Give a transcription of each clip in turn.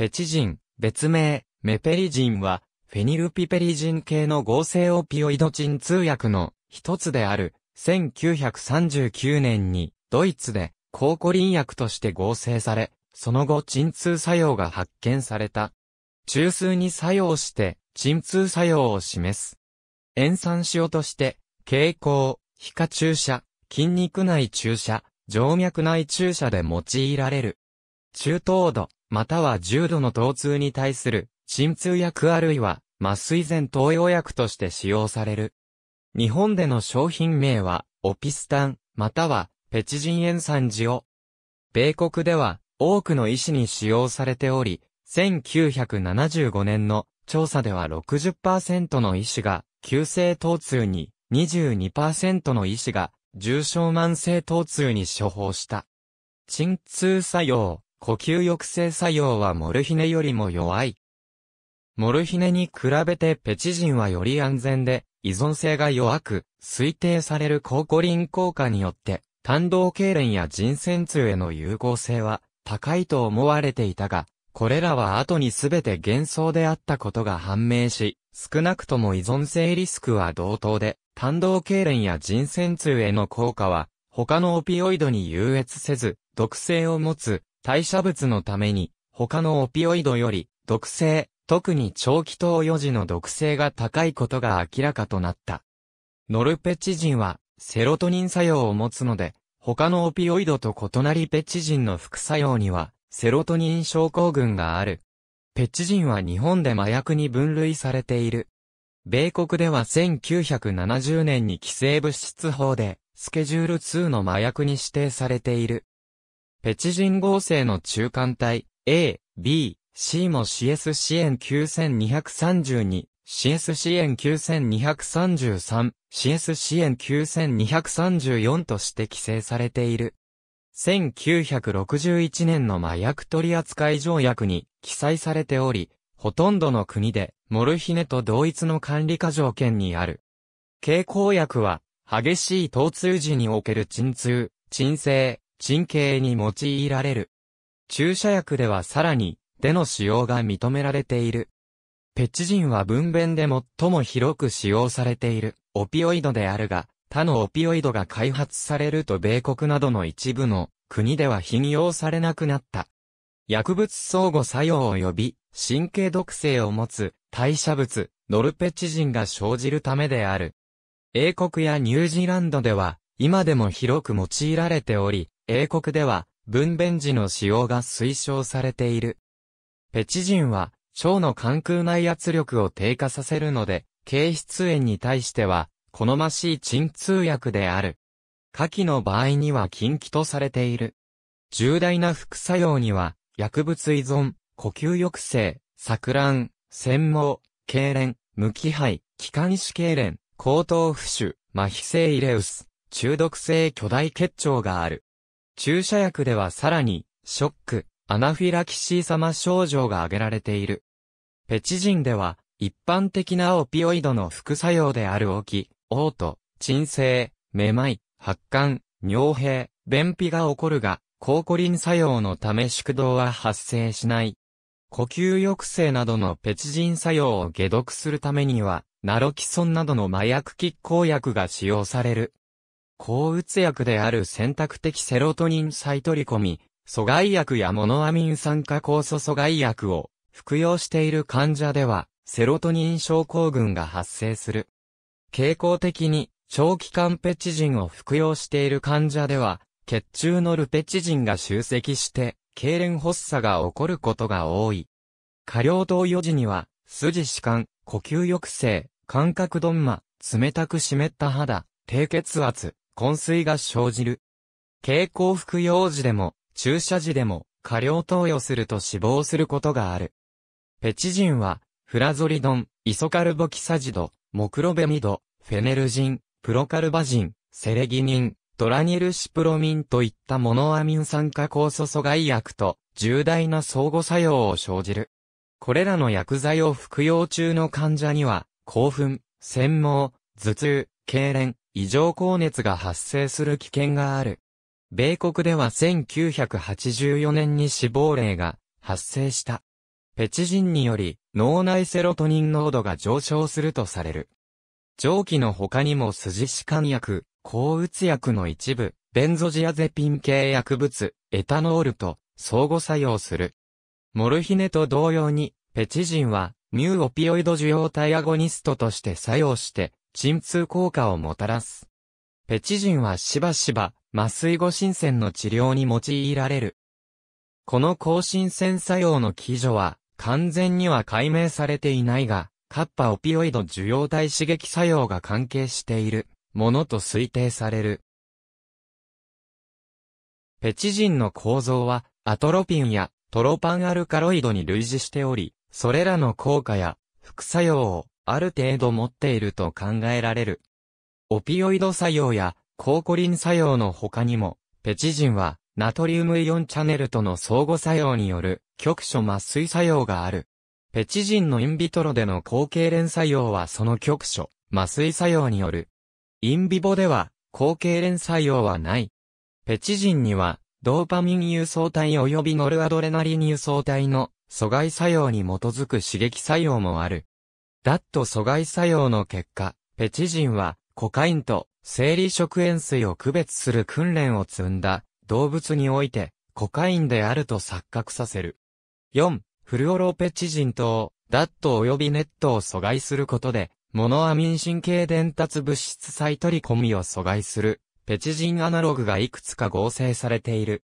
ペチジン、別名、メペリジンは、フェニルピペリジン系の合成オピオイド鎮痛薬の一つである、1939年に、ドイツで、抗コリン薬として合成され、その後鎮痛作用が発見された。中枢に作用して、鎮痛作用を示す。塩酸塩として、蛍光、皮下注射、筋肉内注射、静脈内注射で用いられる。中等度、または重度の疼痛に対する、鎮痛薬あるいは、麻酔前投与薬として使用される。日本での商品名は、オピスタン、または、ペチジンエンサンジオ。米国では、多くの医師に使用されており、1975年の調査では60%の医師が、急性疼痛に、22%の医師が、重症慢性疼痛に処方した。鎮痛作用、呼吸抑制作用はモルヒネよりも弱い。モルヒネに比べてペチジンはより安全で、依存性が弱く、推定される抗コリン効果によって、単動痙攣や腎腺痛への有効性は高いと思われていたが、これらは後に全て幻想であったことが判明し、少なくとも依存性リスクは同等で、単動痙攣や腎腺痛への効果は、他のオピオイドに優越せず、毒性を持つ代謝物のために、他のオピオイドより、毒性、特に長期投与時の毒性が高いことが明らかとなった。ノルペチジンは、セロトニン作用を持つので、他のオピオイドと異なりペチジンの副作用には、セロトニン症候群がある。ペチジンは日本で麻薬に分類されている。米国では1970年に規制物質法で、スケジュール2の麻薬に指定されている。ペチジン合成の中間体 A、B、C も c s 支援9232、c s 支援9233、c s 支援9234として規制されている。1961年の麻薬取扱条約に記載されており、ほとんどの国でモルヒネと同一の管理下条件にある。経口薬は、激しい疼痛時における鎮痛、鎮静、鎮刑に用いられる。注射薬ではさらに、での使用が認められている。ペチジンは分娩で最も広く使用されている、オピオイドであるが、他のオピオイドが開発されると米国などの一部の国では頻用されなくなった。薬物相互作用及び神経毒性を持つ代謝物、ノルペチジンが生じるためである。英国やニュージーランドでは今でも広く用いられており、英国では、分娩時の使用が推奨されている。ペチジンは、腸の関空内圧力を低下させるので、軽質炎に対しては、好ましい鎮痛薬である。下記の場合には禁忌とされている。重大な副作用には、薬物依存、呼吸抑制、錯乱、繊毛、痙攣、無気配、気管支痙攣、高等浮腫、麻痺性イレウス、中毒性巨大結腸がある。注射薬ではさらに、ショック、アナフィラキシー様症状が挙げられている。ペチジンでは、一般的なオピオイドの副作用であるオキ、オート、鎮静、めまい、発汗、尿閉、便秘が起こるが、抗コリン作用のため縮動は発生しない。呼吸抑制などのペチジン作用を解毒するためには、ナロキソンなどの麻薬喫抗薬が使用される。抗うつ薬である選択的セロトニン再取り込み、阻害薬やモノアミン酸化酵素阻害薬を服用している患者では、セロトニン症候群が発生する。傾向的に、長期間ペチジンを服用している患者では、血中のルペチジンが集積して、痙攣発作が起こることが多い。過量投与時には、筋弛緩、呼吸抑制、感覚鈍麻、冷たく湿った肌、低血圧、昏睡が生じる。蛍光服用時でも、注射時でも、過量投与すると死亡することがある。ペチジンは、フラゾリドン、イソカルボキサジド、モクロベミド、フェネルジン、プロカルバジン、セレギニン、ドラニルシプロミンといったモノアミン酸化酵素阻害薬と重大な相互作用を生じる。これらの薬剤を服用中の患者には、興奮、洗毛、頭痛、痙攣、異常高熱が発生する危険がある。米国では1984年に死亡例が発生した。ペチジンにより脳内セロトニン濃度が上昇するとされる。蒸気の他にも筋弛緩薬、抗うつ薬の一部、ベンゾジアゼピン系薬物、エタノールと相互作用する。モルヒネと同様に、ペチジンは、ニューオピオイド受容体アゴニストとして作用して、鎮痛効果をもたらす。ペチジンはしばしば麻酔後新鮮の治療に用いられる。この抗新鮮作用の基準は完全には解明されていないが、カッパオピオイド受容体刺激作用が関係しているものと推定される。ペチジンの構造はアトロピンやトロパンアルカロイドに類似しており、それらの効果や副作用をある程度持っていると考えられる。オピオイド作用や抗コリン作用の他にも、ペチジンはナトリウムイオンチャネルとの相互作用による局所麻酔作用がある。ペチジンのインビトロでの抗継連作用はその局所麻酔作用による。インビボでは抗継連作用はない。ペチジンにはドーパミン輸送体及びノルアドレナリン輸送体の阻害作用に基づく刺激作用もある。ダット阻害作用の結果、ペチジンはコカインと生理食塩水を区別する訓練を積んだ動物においてコカインであると錯覚させる。4、フルオロペチジン等、ダット及びネットを阻害することで、モノアミン神経伝達物質再取り込みを阻害する、ペチジンアナログがいくつか合成されている。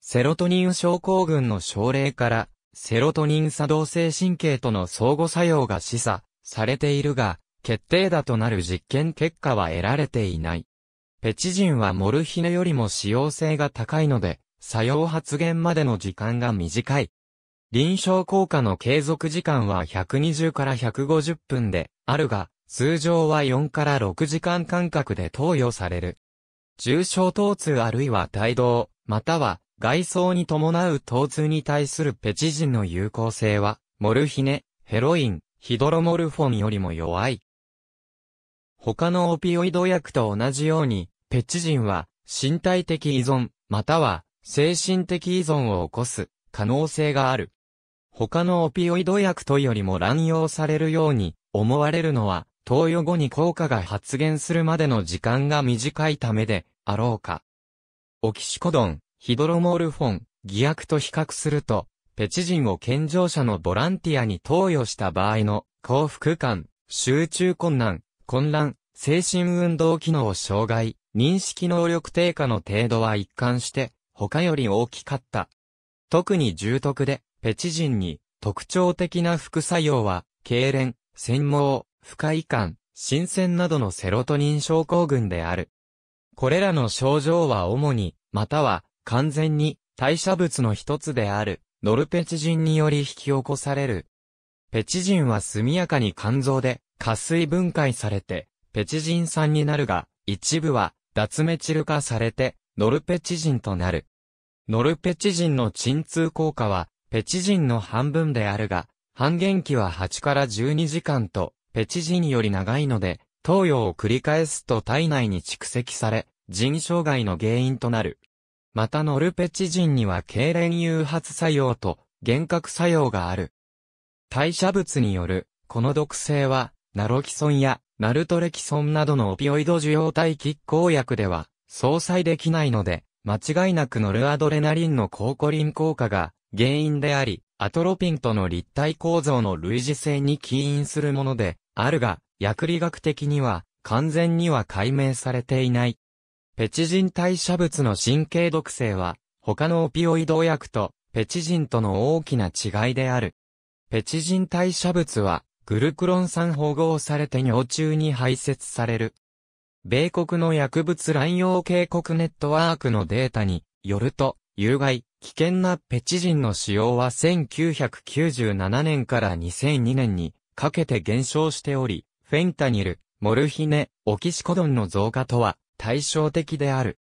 セロトニン症候群の症例から、セロトニン作動性神経との相互作用が示唆されているが、決定打となる実験結果は得られていない。ペチジンはモルヒネよりも使用性が高いので、作用発現までの時間が短い。臨床効果の継続時間は120から150分であるが、通常は4から6時間間隔で投与される。重症疼痛あるいは帯動、または外装に伴う疼痛に対するペチジンの有効性は、モルヒネ、ヘロイン、ヒドロモルフォンよりも弱い。他のオピオイド薬と同じように、ペチジンは身体的依存、または精神的依存を起こす可能性がある。他のオピオイド薬とよりも乱用されるように思われるのは、投与後に効果が発現するまでの時間が短いためであろうか。オキシコドン、ヒドロモルフォン、偽薬と比較すると、ペチ人を健常者のボランティアに投与した場合の幸福感、集中困難、混乱、精神運動機能障害、認識能力低下の程度は一貫して他より大きかった。特に重篤で、ペチ人に特徴的な副作用は、痙攣、繊毛、不快感、新鮮などのセロトニン症候群である。これらの症状は主に、または完全に代謝物の一つである。ノルペチジンにより引き起こされる。ペチジンは速やかに肝臓で、下水分解されて、ペチジン酸になるが、一部は、脱メチル化されて、ノルペチジンとなる。ノルペチジンの鎮痛効果は、ペチジンの半分であるが、半減期は8から12時間と、ペチジンより長いので、投与を繰り返すと体内に蓄積され、腎障害の原因となる。またノルペチジンには痙攣誘発作用と幻覚作用がある。代謝物による、この毒性は、ナロキソンやナルトレキソンなどのオピオイド受容体拮抗薬では、相殺できないので、間違いなくノルアドレナリンの抗コリン効果が原因であり、アトロピンとの立体構造の類似性に起因するもので、あるが、薬理学的には完全には解明されていない。ペチジン代謝物の神経毒性は、他のオピオイド薬とペチジンとの大きな違いである。ペチジン代謝物は、グルクロン酸保をされて尿中に排泄される。米国の薬物乱用警告ネットワークのデータによると、有害、危険なペチジンの使用は1997年から2002年にかけて減少しており、フェンタニル、モルヒネ、オキシコドンの増加とは対照的である。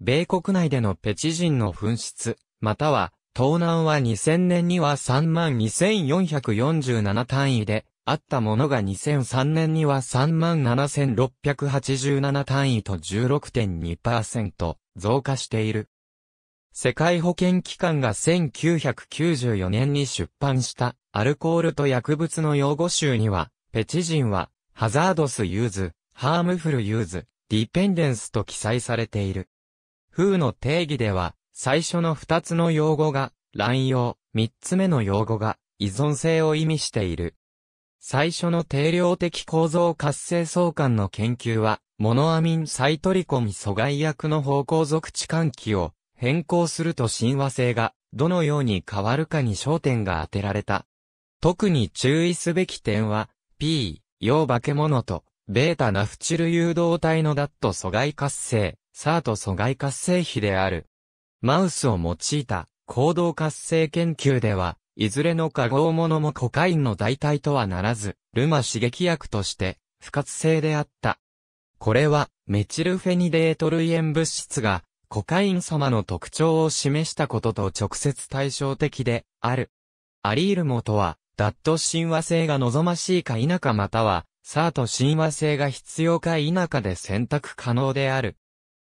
米国内でのペチ人の紛失、または、盗難は2000年には32,447単位で、あったものが2003年には37,687単位と16.2%増加している。世界保健機関が1994年に出版したアルコールと薬物の用語集には、ペチ人は、ハザードスユーズ、ハームフルユーズ、ディペンデンスと記載されている。風の定義では、最初の二つの用語が乱用、三つ目の用語が依存性を意味している。最初の定量的構造活性相関の研究は、モノアミンサイトリコミ阻害薬の方向属置換器を変更すると親和性がどのように変わるかに焦点が当てられた。特に注意すべき点は、P、要化け物とベータナフチル誘導体のダット阻害活性、サート阻害活性比である。マウスを用いた行動活性研究では、いずれの化合物もコカインの代替とはならず、ルマ刺激薬として不活性であった。これはメチルフェニデート類塩物質がコカイン様の特徴を示したことと直接対照的である。アリールモとは、ダット親和性が望ましいか否かまたは、サーと親和性が必要か否かで選択可能である。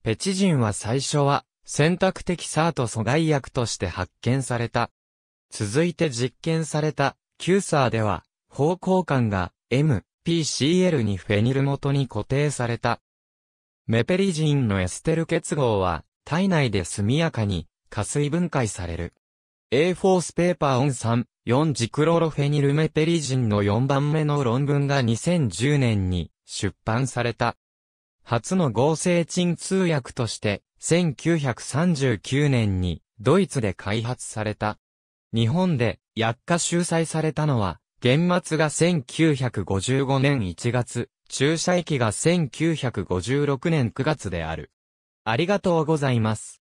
ペチジンは最初は選択的サーと阻害薬として発見された。続いて実験されたキューサーでは方向感が MPCL にフェニル元に固定された。メペリジンのエステル結合は体内で速やかに加水分解される。A4 スペーパーオン3 4ジクロロフェニルメペリジンの4番目の論文が2010年に出版された。初の合成鎮通薬として、1939年にドイツで開発された。日本で薬価収載されたのは、原末が1955年1月、注射液が1956年9月である。ありがとうございます。